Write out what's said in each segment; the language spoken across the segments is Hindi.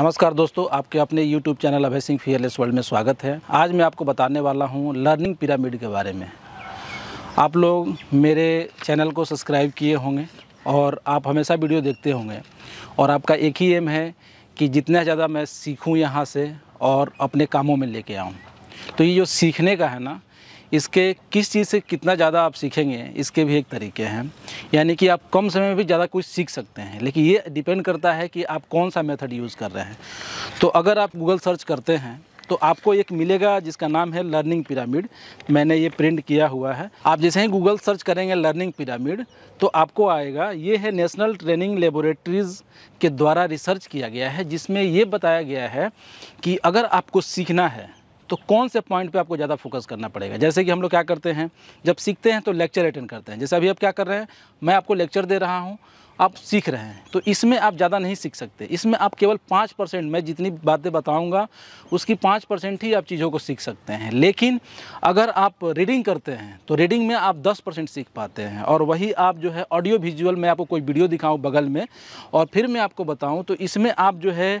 नमस्कार दोस्तों आपके अपने YouTube channel Abhay Singh fearless world में स्वागत है आज मैं आपको बताने वाला हूँ लर्निंग पिरामिड के बारे में आप लोग मेरे चैनल को सब्सक्राइब किए होंगे और आप हमेशा वीडियो देखते होंगे और आपका एक ही एम है कि जितना ज़्यादा मैं सीखूँ यहाँ से और अपने कामों में लेके आऊँ तो ये जो सीखने का है ना इसके किस चीज़ से कितना ज़्यादा आप सीखेंगे इसके भी एक तरीके हैं यानी कि आप कम समय में भी ज़्यादा कुछ सीख सकते हैं लेकिन ये डिपेंड करता है कि आप कौन सा मेथड यूज़ कर रहे हैं तो अगर आप गूगल सर्च करते हैं तो आपको एक मिलेगा जिसका नाम है लर्निंग पिरामिड मैंने ये प्रिंट किया हुआ है आप जैसे ही गूगल सर्च करेंगे लर्निंग पिरामिड तो आपको आएगा ये है नेशनल ट्रेनिंग लेबोरेटरीज़ के द्वारा रिसर्च किया गया है जिसमें ये बताया गया है कि अगर आपको सीखना है तो कौन से पॉइंट पे आपको ज़्यादा फोकस करना पड़ेगा जैसे कि हम लोग क्या करते हैं जब सीखते हैं तो लेक्चर अटेंड करते हैं जैसे अभी आप क्या कर रहे हैं मैं आपको लेक्चर दे रहा हूँ आप सीख रहे हैं तो इसमें आप ज़्यादा नहीं सीख सकते इसमें आप केवल पाँच परसेंट मैं जितनी बातें बताऊंगा उसकी पाँच परसेंट ही आप चीज़ों को सीख सकते हैं लेकिन अगर आप रीडिंग करते हैं तो रीडिंग में आप दस परसेंट सीख पाते हैं और वही आप जो है ऑडियो विजुअल में आपको कोई वीडियो दिखाऊँ बगल में और फिर मैं आपको बताऊँ तो इसमें आप जो है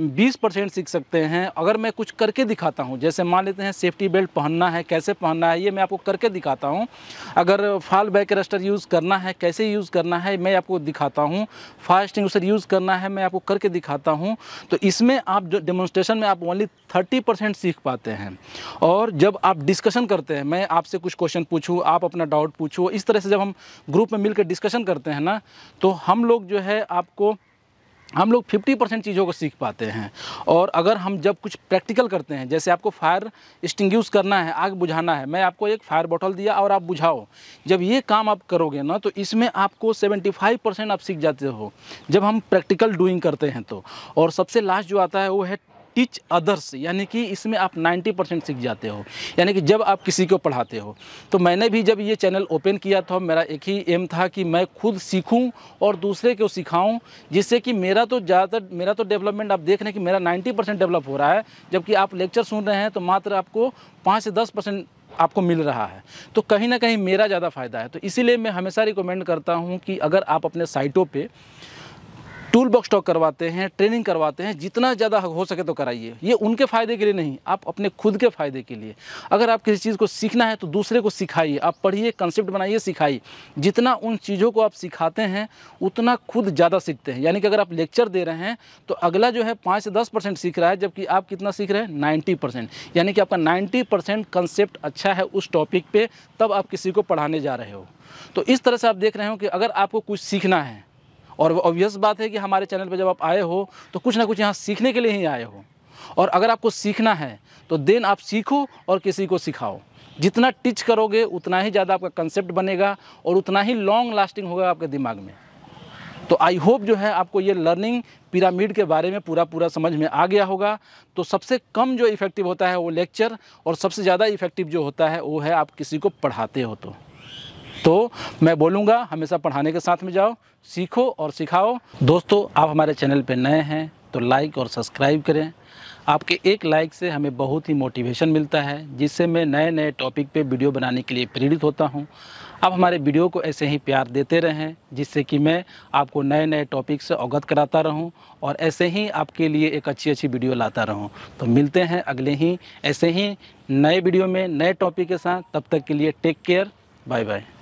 20 परसेंट सीख सकते हैं अगर मैं कुछ करके दिखाता हूँ जैसे मान लेते हैं सेफ्टी बेल्ट पहनना है कैसे पहनना है ये मैं आपको करके दिखाता हूँ अगर फाल बैक रस्टर यूज़ करना है कैसे यूज़ करना है मैं आपको दिखाता हूँ फास्ट उसे यूज़ करना है मैं आपको करके दिखाता हूँ तो इसमें आप जो डेमोन्स्ट्रेशन में आप ओनली थर्टी सीख पाते हैं और जब आप डिस्कशन करते हैं मैं आपसे कुछ क्वेश्चन पूछूँ आप अपना डाउट पूछूँ इस तरह से जब हम ग्रुप में मिलकर डिस्कशन करते हैं ना तो हम लोग जो है आपको हम लोग 50 परसेंट चीज़ों को सीख पाते हैं और अगर हम जब कुछ प्रैक्टिकल करते हैं जैसे आपको फायर स्टिंग करना है आग बुझाना है मैं आपको एक फायर बॉटल दिया और आप बुझाओ जब ये काम आप करोगे ना तो इसमें आपको 75 परसेंट आप सीख जाते हो जब हम प्रैक्टिकल डूइंग करते हैं तो और सबसे लास्ट जो आता है वो है टीच अदर्स यानी कि इसमें आप 90 परसेंट सीख जाते हो यानी कि जब आप किसी को पढ़ाते हो तो मैंने भी जब ये चैनल ओपन किया था मेरा एक ही एम था कि मैं खुद सीखूं और दूसरे को सिखाऊं जिससे कि मेरा तो ज़्यादातर मेरा तो डेवलपमेंट आप देख रहे हैं कि मेरा 90 परसेंट डेवलप हो रहा है जबकि आप लेक्चर सुन रहे हैं तो मात्र आपको पाँच से दस परसेंट आपको मिल रहा है तो कहीं ना कहीं मेरा ज़्यादा फ़ायदा है तो इसीलिए मैं हमेशा रिकमेंड करता हूँ कि अगर आप अपने साइटों पर टूल बॉक्स टॉक करवाते हैं ट्रेनिंग करवाते हैं जितना ज़्यादा हो सके तो कराइए ये उनके फ़ायदे के लिए नहीं आप अपने खुद के फ़ायदे के लिए अगर आप किसी चीज़ को सीखना है तो दूसरे को सिखाइए आप पढ़िए कंसेप्ट बनाइए सिखाइए जितना उन चीज़ों को आप सिखाते हैं उतना खुद ज़्यादा सीखते हैं यानी कि अगर आप लेक्चर दे रहे हैं तो अगला जो है पाँच से दस परसेंट सीख रहा है जबकि आप कितना सीख रहे हैं नाइन्टी परसेंट यानी कि आपका नाइन्टी परसेंट कंसेप्ट अच्छा है उस टॉपिक पर तब आप किसी को पढ़ाने जा रहे हो तो इस तरह से आप देख रहे हो कि अगर आपको कुछ सीखना है और ऑब्वियस बात है कि हमारे चैनल पर जब आप आए हो तो कुछ ना कुछ यहाँ सीखने के लिए ही आए हो और अगर आपको सीखना है तो देन आप सीखो और किसी को सिखाओ जितना टिच करोगे उतना ही ज़्यादा आपका कंसेप्ट बनेगा और उतना ही लॉन्ग लास्टिंग होगा आपके दिमाग में तो आई होप जो है आपको ये लर्निंग पिरामिड के बारे में पूरा पूरा समझ में आ गया होगा तो सबसे कम जो इफ़ेक्टिव होता है वो लेक्चर और सबसे ज़्यादा इफ़ेक्टिव जो होता है वो है आप किसी को पढ़ाते हो तो तो मैं बोलूँगा हमेशा पढ़ाने के साथ में जाओ सीखो और सिखाओ दोस्तों आप हमारे चैनल पर नए हैं तो लाइक और सब्सक्राइब करें आपके एक लाइक से हमें बहुत ही मोटिवेशन मिलता है जिससे मैं नए नए टॉपिक पे वीडियो बनाने के लिए प्रेरित होता हूँ आप हमारे वीडियो को ऐसे ही प्यार देते रहें जिससे कि मैं आपको नए नए टॉपिक से अवगत कराता रहूं और ऐसे ही आपके लिए एक अच्छी अच्छी वीडियो लाता रहूं तो मिलते हैं अगले ही ऐसे ही नए वीडियो में नए टॉपिक के साथ तब तक के लिए टेक केयर बाय बाय